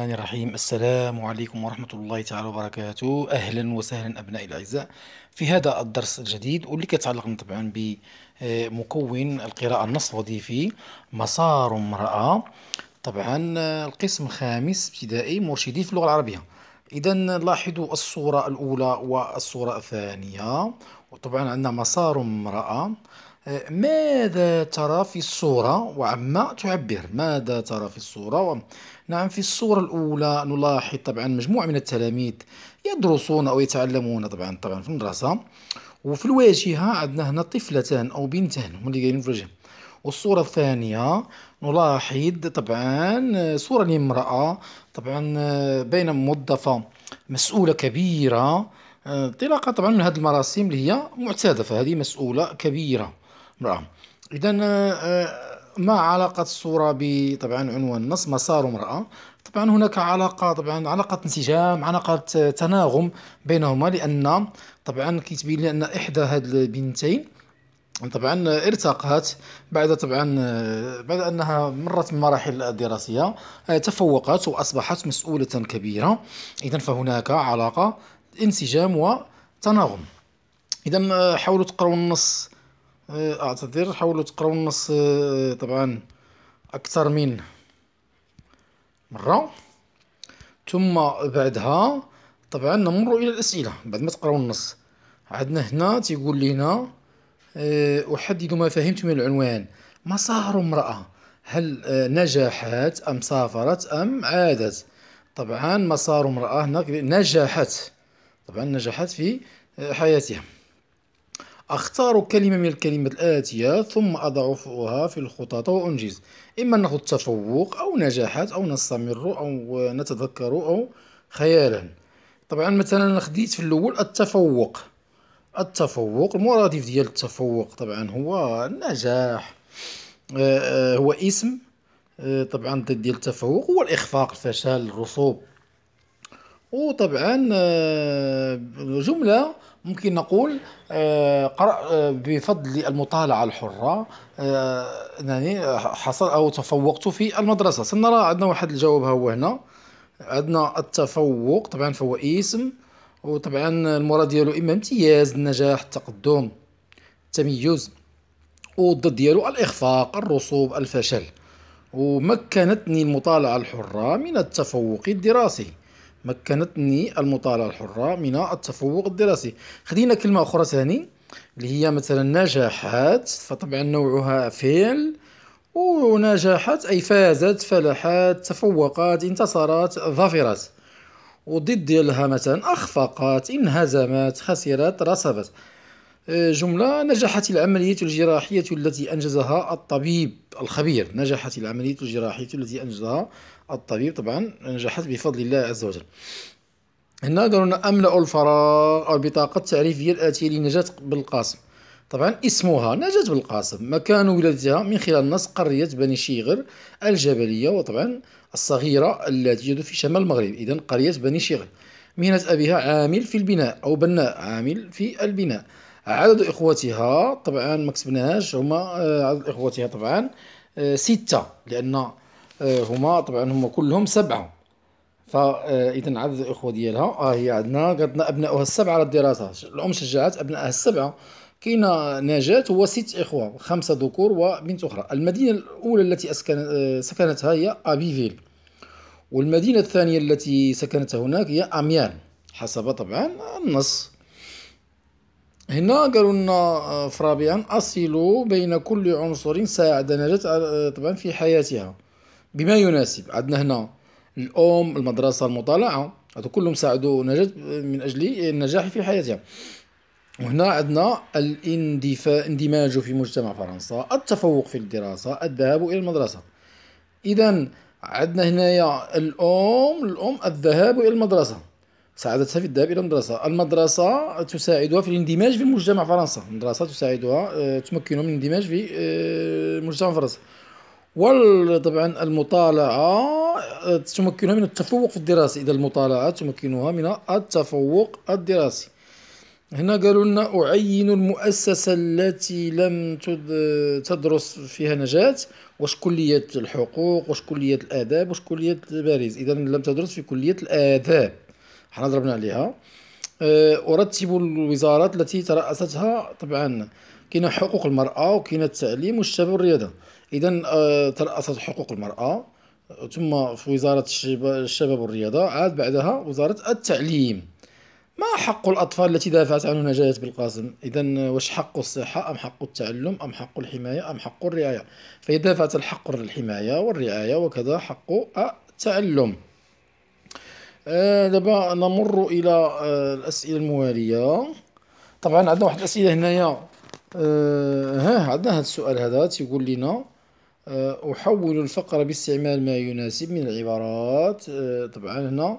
الرحمن الرحيم السلام عليكم ورحمة الله تعالى وبركاته أهلا وسهلا أبنائي الأعزاء في هذا الدرس الجديد واللي كيتعلق طبعا بمكون القراءة النص وظيفي مسار امرأة طبعا القسم الخامس ابتدائي مرشدي في اللغة العربية إذا لاحظوا الصورة الأولى والصورة الثانية وطبعا عندنا مسار امرأة ماذا ترى في الصورة وعما تعبر ماذا ترى في الصورة و... نعم في الصورة الأولى نلاحظ طبعا مجموعة من التلاميذ يدرسون أو يتعلمون طبعا طبعا في المدرسة وفي الواجهة عندنا هنا طفلتان أو بنتان هما اللي قاعدين في الوجه والصورة الثانية نلاحظ طبعا صورة لامرأة طبعا بين موظفة مسؤولة كبيرة آه، انطلاقا طبعا من هذه المراسم اللي هي معتادة فهذه مسؤولة كبيرة نعم إذا آه، آه، ما علاقة الصورة بطبعا عنوان النص مسار امرأة طبعا هناك علاقة طبعا علاقة انسجام علاقة تناغم بينهما لأن طبعا كيتبين لي أن إحدى هاد البنتين طبعا ارتقت بعد طبعا آه، بعد انها مرت المراحل الدراسيه تفوقت واصبحت مسؤوله كبيره اذا فهناك علاقه انسجام وتناغم اذا حاولوا تقراوا النص آه، اعتذر حاولوا تقراو النص آه، طبعا اكثر من مره ثم بعدها طبعا نمر الى الاسئله بعد ما تقراو النص عندنا هنا تيقول لنا آه، احدد ما فهمت من العنوان مسار امراه هل نجحت ام سافرت ام عادت طبعا مسار امراه هناك نجحت طبعا نجحت في حياتها أختار كلمة من الكلمات الآتية ثم أضعها في الخطط وأنجز إما نأخذ تفوق أو نجاحات أو نستمر أو نتذكر أو خيالا طبعا مثلا خديت في الأول التفوق التفوق المرادف ديال التفوق طبعا هو النجاح آه، آه، هو اسم آه، طبعا ضد ديال التفوق هو الإخفاق الفشل الرسوب وطبعا آه، جملة ممكن نقول آه، قرأ آه، بفضل المطالعة الحرة يعني حصل أو تفوقت في المدرسة سنرى عندنا واحد الجواب هو هنا عندنا التفوق طبعا فهو اسم وطبعا المراد ديالو إما امتياز النجاح التقدم التميز والضد ديالو الإخفاق الرسوب الفشل ومكنتني المطالعة الحرة من التفوق الدراسي مكنتني المطالعة الحرة من التفوق الدراسي خدينا كلمة أخرى ثاني اللي هي مثلا نجاحات فطبعا نوعها فعل ونجاحات أي فازت فلحات تفوقات انتصرات ظفرت وضد ديالها مثلا أخفقت انهزمت خسرت رسبت آه، جملة نجحت العملية الجراحية التي أنجزها الطبيب الخبير نجحت العملية الجراحية التي أنجزها الطبيب طبعا نجحت بفضل الله عز وجل هنا قالوا لنا املا الفراغ او البطاقه التعريفيه الاتيه لنجاه بالقاسم طبعا اسمها نجاة بالقاسم مكان ولادتها من خلال نص قرية بني شيغر الجبلية وطبعا الصغيرة التي توجد في شمال المغرب إذا قرية بني شيغر مهنة أبيها عامل في البناء أو بناء عامل في البناء عدد إخوتها طبعا ما كتبناهاش هما آه، عدد إخوتها طبعا آه، ستة لأن آه، هما طبعا هما كلهم سبعه فاذا عدد الاخوه ديالها اه هي عندنا قدنا ابنائها السبعه على الدراسه الام شجعت ابنائها السبعه كاينه نجاة هو ست اخوه خمسه ذكور وبنت اخرى المدينه الاولى التي أسكن آه، سكنتها هي ابيفيل والمدينه الثانيه التي سكنتها هناك هي اميان حسب طبعا النص هنا قالوا لنا آه، في رابعا اصلوا بين كل عنصر ساعد نجاة طبعا في حياتها بما يناسب عندنا هنا الام المدرسه المطالعه هذو كلهم ساعدوا نجد من اجل النجاح في حياتها وهنا عندنا الاندماج في مجتمع فرنسا التفوق في الدراسه الذهاب الى المدرسه اذا عندنا هنايا الام الام الذهاب الى المدرسه ساعدتها في الذهاب الى المدرسه المدرسه تساعدها في الاندماج في مجتمع فرنسا المدرسه تساعدها آه، تمكنها من الاندماج في آه، مجتمع فرنسا وطبعا المطالعة تمكنها من التفوق في الدراسة إذا المطالعة تمكنها من التفوق الدراسي هنا قالوا لنا أعين المؤسسة التي لم تدرس فيها نجاة واش كلية الحقوق واش كلية الآداب واش كلية باريس إذا لم تدرس في كلية الآداب حنا ضربنا عليها أه، ارتب الوزارات التي تراستها طبعا كاين حقوق المراه وكاين التعليم والشباب والرياضه اذا أه، تراست حقوق المراه ثم في وزاره الشباب والرياضه عاد بعدها وزاره التعليم ما حق الأطفال التي دافعت عنه نجاة بالقاسم إذا واش حق الصحة أم حق التعلم أم حق الحماية أم حق الرعاية فهي دافعت الحق الحماية والرعاية وكذا حق التعلم آه، دابا نمر الى آه، الاسئله المواليه طبعا عندنا واحد الاسئله هنايا آه، ها عندنا هذا السؤال هذا تيقول لنا احول الفقره باستعمال ما يناسب من العبارات طبعا هنا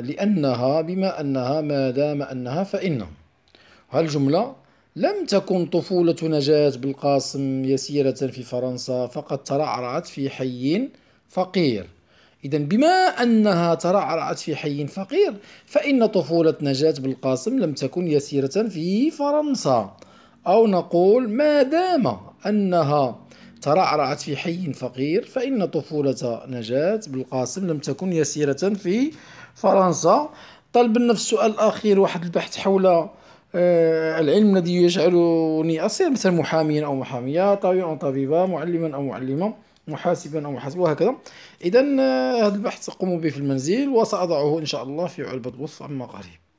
لانها بما انها ما دام انها فانه هالجمله لم تكن طفولة نجاة بالقاسم يسيرة في فرنسا فقد ترعرعت في حي فقير إذا بما أنها ترعرعت في حي فقير فإن طفولة نجاة بالقاسم لم تكن يسيرة في فرنسا أو نقول ما دام أنها ترعرعت في حي فقير فإن طفولة نجاة بالقاسم لم تكن يسيرة في فرنسا طلب النفس السؤال الأخير واحد البحث حول آه، العلم الذي يجعلني أصير مثلا محاميا أو محامية طبيبا أو طبيبة معلما أو معلمة محاسبا أو محاسب وهكذا إذا آه، هذا البحث سأقوم به في المنزل وسأضعه إن شاء الله في علبة وصف عما قريب